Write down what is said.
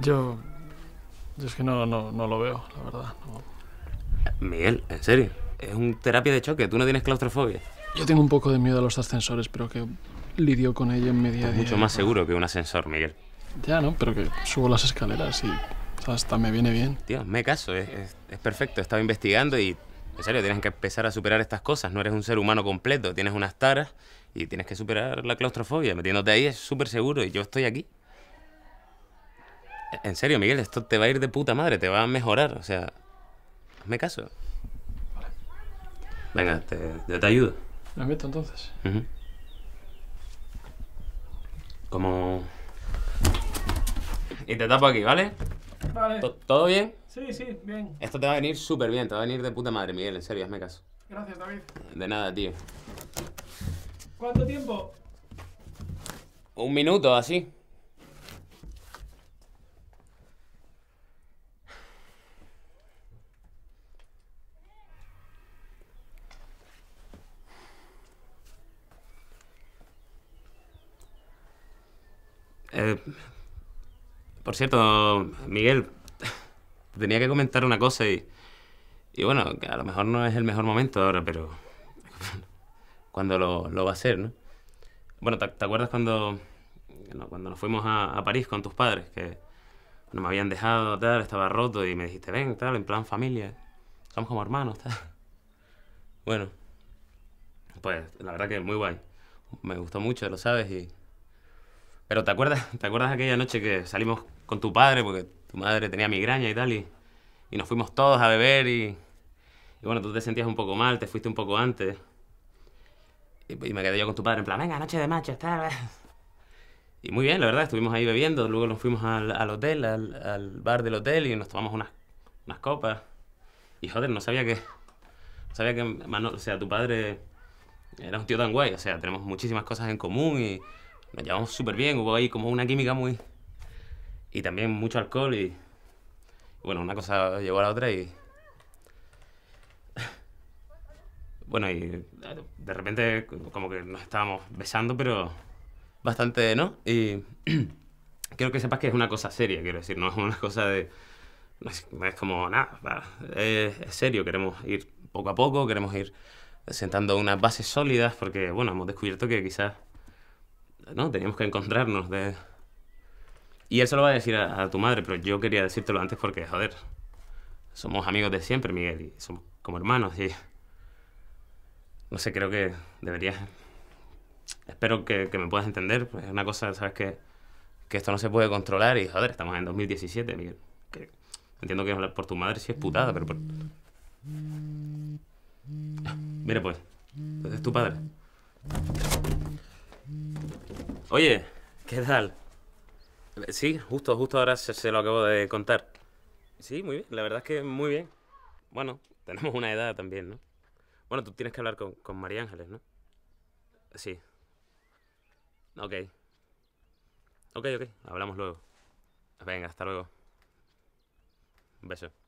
Yo. Yo es que no, no, lo veo, la verdad. Miguel, en serio. Es un terapia de choque. Tú no tienes claustrofobia. Yo tengo un poco de miedo a los ascensores, pero que lidio con ellos en media. Es mucho más seguro que un ascensor, Miguel. Ya, ¿no? Pero que subo las escaleras y hasta me viene bien. Tío, me caso, es, es, He perfecto. Estaba investigando y, en serio, tienes que empezar a superar estas cosas. No eres un ser humano completo, tienes unas taras y tienes que superar la claustrofobia. Metiéndote ahí es súper seguro y yo estoy aquí. En serio, Miguel, esto te va a ir de puta madre, te va a mejorar, o sea, hazme caso. Venga, yo te ayudo. has meto entonces. Como... Y te tapo aquí, ¿vale? Vale. ¿Todo bien? Sí, sí, bien. Esto te va a venir súper bien, te va a venir de puta madre, Miguel, en serio, hazme caso. Gracias, David. De nada, tío. ¿Cuánto tiempo? Un minuto, así. Eh, por cierto, Miguel, tenía que comentar una cosa y, bueno, a lo mejor no es el mejor momento ahora, pero cuando lo, va a ser, ¿no? Bueno, ¿te, acuerdas cuando, cuando nos fuimos a, París con tus padres? Que no me habían dejado, estaba roto y me dijiste, ven, tal, en plan familia, somos como hermanos, ¿no? Bueno, pues la verdad que muy guay. Me gustó mucho, lo sabes, y pero ¿te acuerdas, ¿te acuerdas aquella noche que salimos con tu padre porque tu madre tenía migraña y tal y, y nos fuimos todos a beber y, bueno, tú te sentías un poco mal, te fuiste un poco antes. Y, me quedé yo con tu padre en plan, venga, noche de macho, está... Y muy bien, la verdad, estuvimos ahí bebiendo, luego nos fuimos al, hotel, al, bar del hotel y nos tomamos unas, unas copas. Y joder, no sabía que... No sabía que o sea, tu padre era un tío tan guay, o sea, tenemos muchísimas cosas en común y nos llevamos súper bien, hubo ahí como una química muy... Y también mucho alcohol y... Bueno, una cosa llevó a la otra y... Bueno, y de repente como que nos estábamos besando, pero bastante, ¿no? Y quiero que sepas que es una cosa seria, quiero decir, no es una cosa de... No es, como nada, es serio, queremos ir poco a poco, queremos ir sentando unas bases sólidas, porque, bueno, hemos descubierto que quizás no, teníamos que encontrarnos. De... Y él se lo va a decir a, tu madre, pero yo quería decírtelo antes porque, joder, somos amigos de siempre, Miguel, y somos como hermanos. Y no sé, creo que deberías. Espero que, me puedas entender, pues es una cosa, ¿sabes? Que, que esto no se puede controlar y, joder, estamos en 2017, Miguel. Que... Entiendo que por tu madre sí es putada, pero por... Mira pues, es tu padre. Oye, ¿qué tal? Sí, justo, justo ahora se, lo acabo de contar. Sí, muy bien, la verdad es que muy bien. Bueno, tenemos una edad también, ¿no? Bueno, tú tienes que hablar con, con María Ángeles, ¿no? Sí. Ok. Ok, ok, hablamos luego. Venga, hasta luego. Un beso.